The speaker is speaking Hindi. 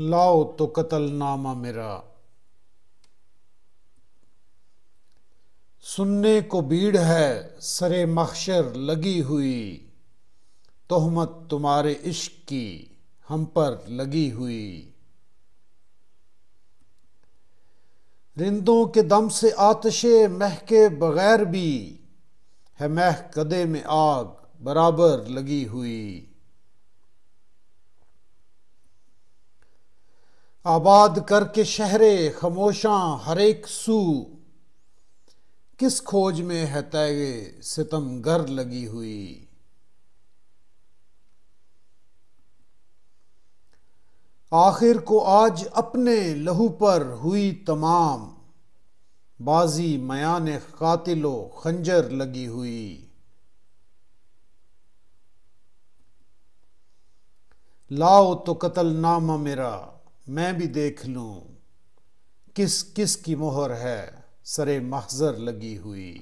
लाओ तो कतलनामा मेरा सुनने को भीड़ है सरे मखशर लगी हुई तोहमत तुम्हारे इश्क की हम पर लगी हुई रिंदों के दम से आतशे महके बगैर भी है मह कदे में आग बराबर लगी हुई आबाद करके शहरे खमोशां हर एक सू किस खोज में है तैगे सितम गर लगी हुई आखिर को आज अपने लहू पर हुई तमाम बाजी मयान कातिलो खंजर लगी हुई लाओ तो कतल नामा मेरा मैं भी देख लूं किस किस की मोहर है सरे महजर लगी हुई